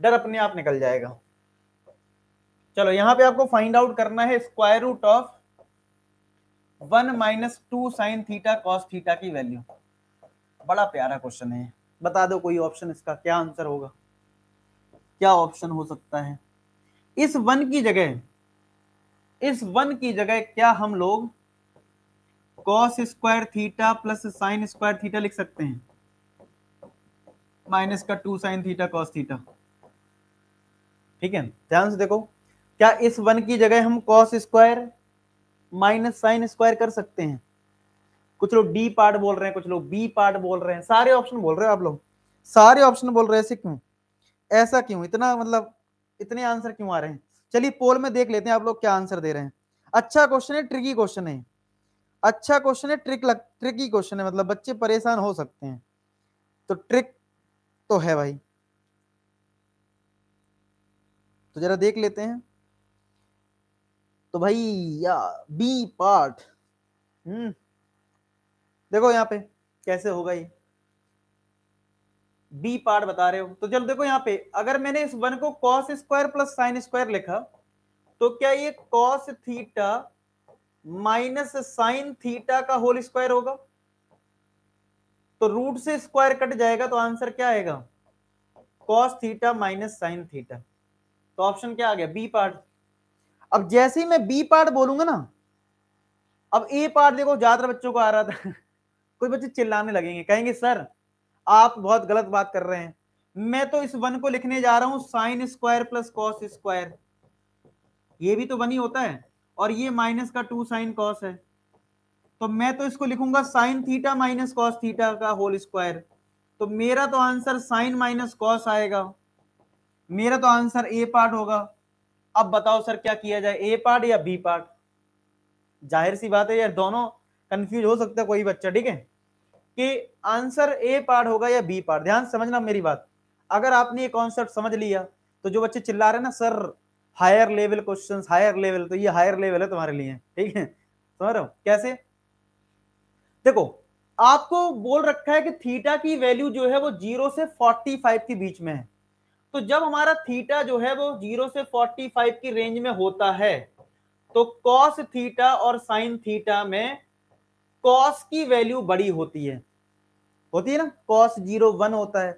डर अपने आप निकल जाएगा चलो यहां पे आपको फाइंड आउट करना है square root of one minus two sine theta cos theta की वैल्यू बड़ा प्यारा क्वेश्चन है बता दो कोई ऑप्शन इसका क्या आंसर होगा क्या ऑप्शन हो सकता है इस वन की जगह इस वन की जगह क्या हम लोग cos square theta plus sine square theta लिख सकते हैं माइनस का two sine theta cos theta ठीक है ध्यान से देखो क्या इस वन की जगह हम cos square minus sine square कर सकते हैं कुछ लोग डी पार्ट बोल रहे हैं कुछ लोग बी पार्ट बोल रहे हैं सारे ऑप्शन बोल रहे हो आप लोग सारे ऑप्शन बोल रहे हैं ऐसे क्यों ऐसा क्यों इतना मतलब इतने आंसर क्यों आ रहे हैं चलिए पोल में देख लेते हैं आप लोग क्या आंसर दे रहे हैं अच्छा क्वेश्चन है ट्रिकी क्वेश्चन है अच्छा क्वेश्चन है ट्रिक लग ट्रिकी क्वेश्चन है मतलब बच्चे परेशान हो सकते हैं तो ट्रिक तो है भाई तो जरा देख लेते हैं तो भाई या बी पार्ट हम्म देखो यहाँ पे कैसे होगा ये बी पार्ट बता रहे हो तो चलो देखो यहाँ पे अगर मैंने इस वन को cos square plus sine square लिखा तो क्या ये cos theta minus sine theta का होल स्क्वायर होगा तो रूट से स्क्वायर कट जाएगा तो आंसर क्या आएगा cos theta minus sine theta तो ऑप्शन क्या आ गया बी पार्ट अब जैसे ही मैं बी पार्ट बोलूंगा ना अब ए पार्ट देखो ज्यादातर बच्चों को आ रहा था कुछ बच्चे चिल्लाने लगेंगे कहेंगे सर आप बहुत गलत बात कर रहे हैं मैं तो इस वन को लिखने जा रहा हूं sine square plus cos square ये भी तो वन ही होता है और ये माइनस का टू साइन कॉस है तो मैं तो इसको लिखूंगा sine theta minus cos theta का होल स्क्वायर तो मेरा तो आंसर साइन माइनस कॉस आएगा मेरा तो आंसर ए पार्ट होगा अब बताओ सर क्या किया जाए ए पार्ट या बी पार्ट जाहिर सी बात है यार दोनों कंफ्यूज हो सकता है कोई बच्चा ठीक है कि आंसर ए पार्ट होगा या बी पार्ट ध्यान समझना मेरी बात अगर आपने ये कॉन्सेप्ट समझ लिया तो जो बच्चे चिल्ला रहे हैं ना sir higher level question higher level तो ये हायर लेवल है तुम्हारे लिए ठीक है समझ रहे हो कैसे देखो आपको बोल रखा है कि थीटा की वैल्यू जो है वो जीरो से फोर्टी फाइव के बीच में है तो जब हमारा थीटा जो है वो जीरो से फोर्टी फाइव की रेंज में होता है तो कॉस थीटा और साइन थीटा में कॉस की वैल्यू बड़ी होती है होती है ना कॉस जीरो वन होता है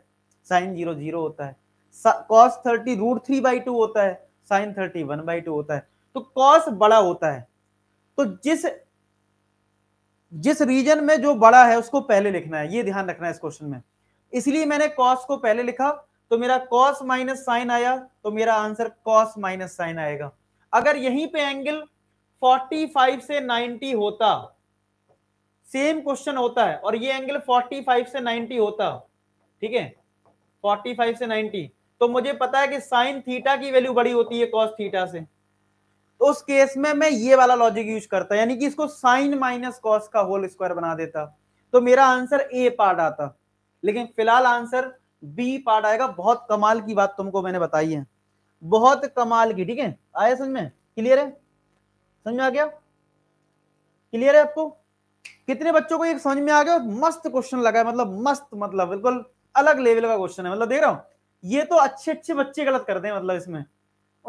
साइन जीरो जीरो होता है cos thirty root three by two होता है sine thirty one by two होता है तो कॉस बड़ा होता है तो जिस जिस रीजन में जो बड़ा है उसको पहले लिखना है ये ध्यान रखना है इस क्वेश्चन में इसलिए मैंने कॉस को पहले लिखा तो मेरा कॉस माइनस साइन आया तो मेरा आंसर कॉस माइनस साइन आएगा अगर यहीं पे एंगल 45 से 90 होता सेम क्वेश्चन होता है और ये एंगल 45 से 90 होता ठीक है 45 से 90 तो मुझे पता है कि साइन थीटा की वैल्यू बड़ी होती है कॉस थीटा से तो उस केस में मैं ये वाला लॉजिक यूज करता यानी कि इसको साइन माइनस कॉस का होल स्क्वायर बना देता तो मेरा आंसर ए पार्ट आता लेकिन फिलहाल आंसर बी पार्ट आएगा बहुत कमाल की बात तुमको मैंने बताई है बहुत कमाल की ठीक है आया समझ में क्लियर है समझ में आ गया क्लियर है आपको कितने बच्चों को एक समझ में आ गया मस्त क्वेश्चन लगा है मतलब मस्त मतलब बिल्कुल अलग लेवल का क्वेश्चन है मतलब देख रहा हूँ ये तो अच्छे अच्छे बच्चे गलत करते हैं मतलब इसमें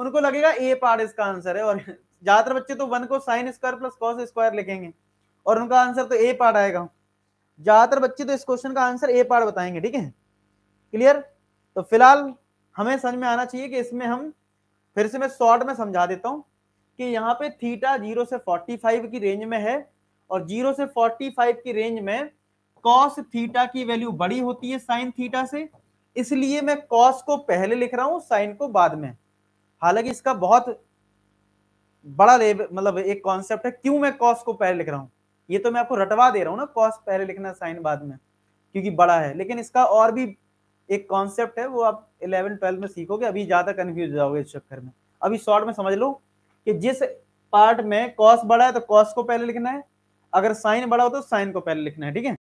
उनको लगेगा ए पार्ट इसका आंसर है और ज्यादातर बच्चे तो वन को sine square plus cos square लिखेंगे और उनका आंसर तो ए पार्ट आएगा ज्यादातर बच्चे तो इस क्वेश्चन का आंसर ए पार्ट बताएंगे ठीक है क्लियर तो फिलहाल हमें समझ में आना चाहिए कि इसमें हम फिर से मैं शॉर्ट में समझा देता हूं कि यहाँ पे थीटा जीरो से फोर्टी फाइव की रेंज में है और जीरो से फोर्टी फाइव की रेंज में कॉस थीटा की वैल्यू बड़ी होती है साइन थीटा से इसलिए मैं कॉस को पहले लिख रहा हूँ साइन को बाद में हालांकि इसका बहुत बड़ा मतलब एक कॉन्सेप्ट है क्यों मैं कॉस को पहले लिख रहा हूँ ये तो मैं आपको रटवा दे रहा हूँ ना कॉस पहले लिखना साइन बाद में क्योंकि बड़ा है लेकिन इसका और भी एक कॉन्सेप्ट है वो आप इलेवन ट्वेल्व में सीखोगे अभी ज़्यादा कन्फ्यूज जाओगे इस चक्कर में अभी शॉर्ट में समझ लो कि जिस पार्ट में कॉस बड़ा है तो कॉस को पहले लिखना है अगर साइन बड़ा हो तो साइन को पहले लिखना है ठीक है